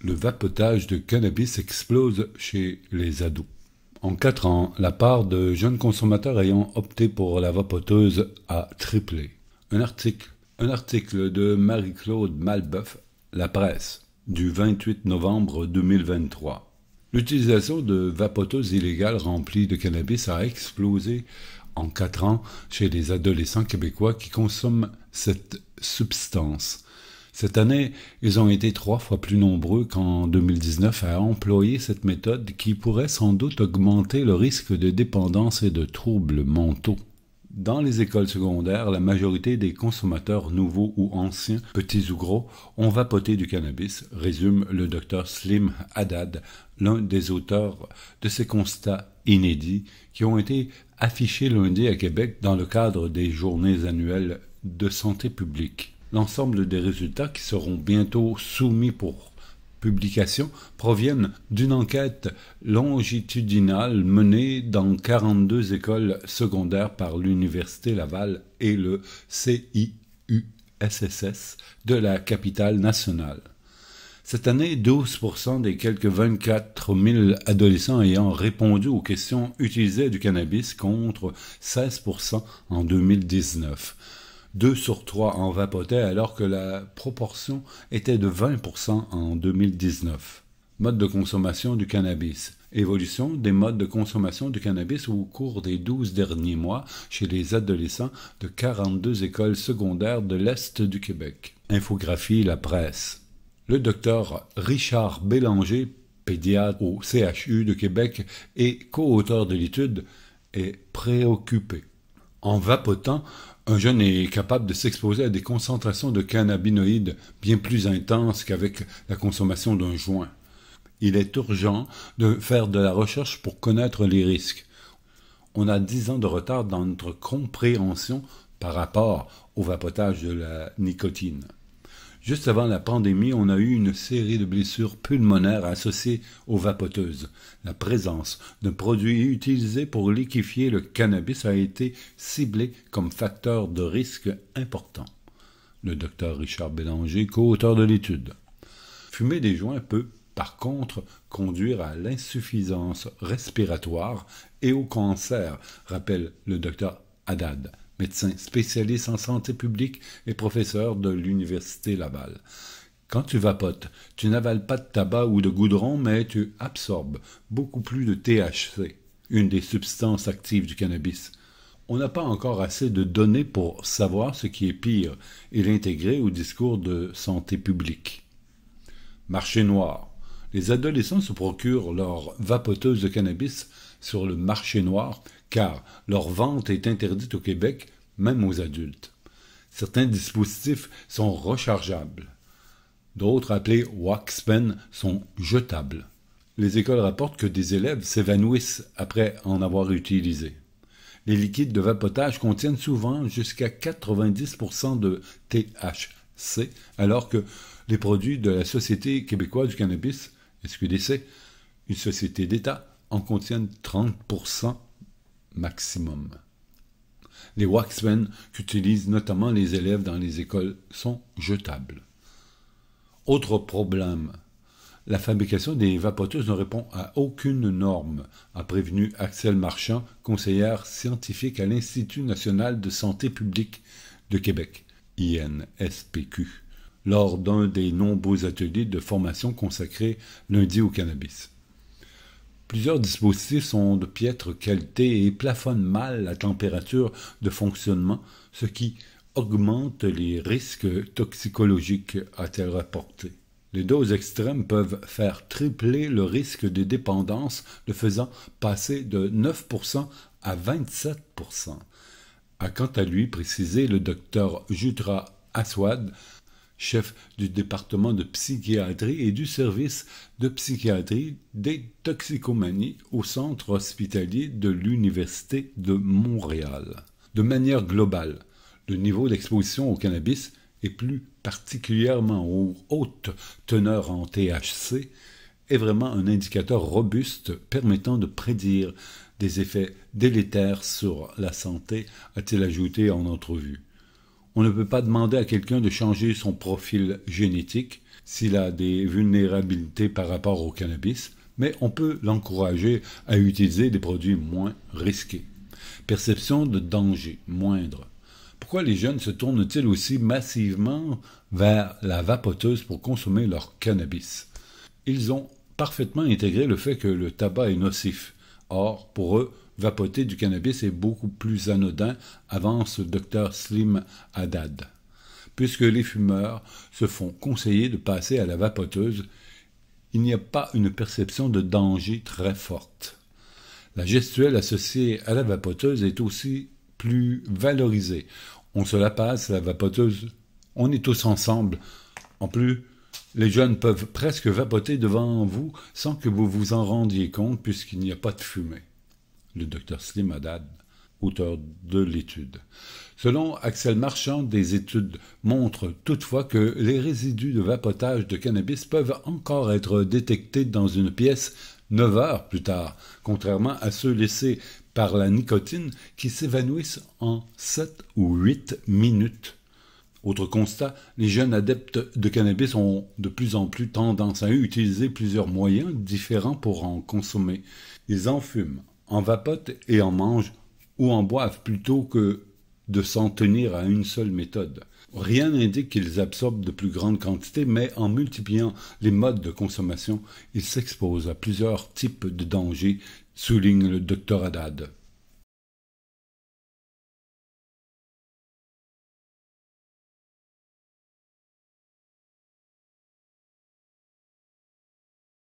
le vapotage de cannabis explose chez les ados. En 4 ans, la part de jeunes consommateurs ayant opté pour la vapoteuse a triplé. Un article, de Marie-Claude Malbeuf, La Presse, du 28 novembre 2023. L'utilisation de vapoteuses illégales remplies de cannabis a explosé en 4 ans chez les adolescents québécois qui consomment cette substance. Cette année, ils ont été trois fois plus nombreux qu'en 2019 à employer cette méthode qui pourrait sans doute augmenter le risque de dépendance et de troubles mentaux. Dans les écoles secondaires, la majorité des consommateurs nouveaux ou anciens, petits ou gros, ont vapoté du cannabis, résume le docteur Slim Haddad, l'un des auteurs de ces constats inédits qui ont été affichés lundi à Québec dans le cadre des journées annuelles de santé publique. L'ensemble des résultats qui seront bientôt soumis pour publication proviennent d'une enquête longitudinale menée dans 42 écoles secondaires par l'Université Laval et le CIUSSS de la capitale nationale. Cette année, 12% des quelques 24 000 adolescents ayant répondu aux questions utilisaient du cannabis contre 16% en 2019. 2 sur 3 en vapotaient alors que la proportion était de 20% en 2019. Mode de consommation du cannabis. Évolution des modes de consommation du cannabis au cours des 12 derniers mois chez les adolescents de 42 écoles secondaires de l'Est du Québec. Infographie La Presse. Le docteur Richard Bélanger, pédiatre au CHU de Québec et co-auteur de l'étude, est préoccupé. En vapotant, un jeune est capable de s'exposer à des concentrations de cannabinoïdes bien plus intenses qu'avec la consommation d'un joint. Il est urgent de faire de la recherche pour connaître les risques. On a dix ans de retard dans notre compréhension par rapport au vapotage de la nicotine. Juste avant la pandémie, on a eu une série de blessures pulmonaires associées aux vapoteuses. La présence d'un produit utilisé pour liquéfier le cannabis a été ciblée comme facteur de risque important. Le docteur Richard Bélanger, co-auteur de l'étude. Fumer des joints peut, par contre, conduire à l'insuffisance respiratoire et au cancer, rappelle le docteur Haddad, médecin spécialiste en santé publique et professeur de l'Université Laval. Quand tu vapotes, tu n'avales pas de tabac ou de goudron, mais tu absorbes beaucoup plus de THC, une des substances actives du cannabis. On n'a pas encore assez de données pour savoir ce qui est pire et l'intégrer au discours de santé publique. Marché noir. Les adolescents se procurent leur vapoteuse de cannabis sur le marché noir car leur vente est interdite au Québec, même aux adultes. Certains dispositifs sont rechargeables. D'autres, appelés waxpen, sont jetables. Les écoles rapportent que des élèves s'évanouissent après en avoir utilisé. Les liquides de vapotage contiennent souvent jusqu'à 90% de THC, alors que les produits de la Société québécoise du cannabis, SQDC, une société d'État, en contiennent 30% maximum. Les Waxmen qu'utilisent notamment les élèves dans les écoles sont jetables. Autre problème, la fabrication des vapoteuses ne répond à aucune norme, a prévenu Axel Marchand, conseillère scientifique à l'Institut national de santé publique de Québec, INSPQ, lors d'un des nombreux ateliers de formation consacrés lundi au cannabis. Plusieurs dispositifs sont de piètre qualité et plafonnent mal la température de fonctionnement, ce qui augmente les risques toxicologiques, a-t-elle rapporté. Les doses extrêmes peuvent faire tripler le risque de dépendance, le faisant passer de 9% à 27%. A quant à lui précisé le docteur Jutra Aswad, chef du département de psychiatrie et du service de psychiatrie des toxicomanies au centre hospitalier de l'Université de Montréal. De manière globale, le niveau d'exposition au cannabis et plus particulièrement aux hautes teneurs en THC est vraiment un indicateur robuste permettant de prédire des effets délétères sur la santé, a-t-il ajouté en entrevue. On ne peut pas demander à quelqu'un de changer son profil génétique s'il a des vulnérabilités par rapport au cannabis, mais on peut l'encourager à utiliser des produits moins risqués. Perception de danger moindre. Pourquoi les jeunes se tournent-ils aussi massivement vers la vapoteuse pour consommer leur cannabis Ils ont parfaitement intégré le fait que le tabac est nocif. Or, pour eux, vapoter du cannabis est beaucoup plus anodin, avance docteur Slim Haddad, puisque les fumeurs se font conseiller de passer à la vapoteuse, il n'y a pas une perception de danger très forte. La gestuelle associée à la vapoteuse est aussi plus valorisée. On se la passe, la vapoteuse, on est tous ensemble. En plus, les jeunes peuvent presque vapoter devant vous sans que vous vous en rendiez compte puisqu'il n'y a pas de fumée le Dr Slim auteur de l'étude. Selon Axel Marchand, des études montrent toutefois que les résidus de vapotage de cannabis peuvent encore être détectés dans une pièce 9 heures plus tard, contrairement à ceux laissés par la nicotine qui s'évanouissent en 7 ou 8 minutes. Autre constat, les jeunes adeptes de cannabis ont de plus en plus tendance à utiliser plusieurs moyens différents pour en consommer. Ils en fument, en vapotent et en mangent ou en boivent plutôt que de s'en tenir à une seule méthode. Rien n'indique qu'ils absorbent de plus grandes quantités, mais en multipliant les modes de consommation, ils s'exposent à plusieurs types de dangers, souligne le docteur Haddad.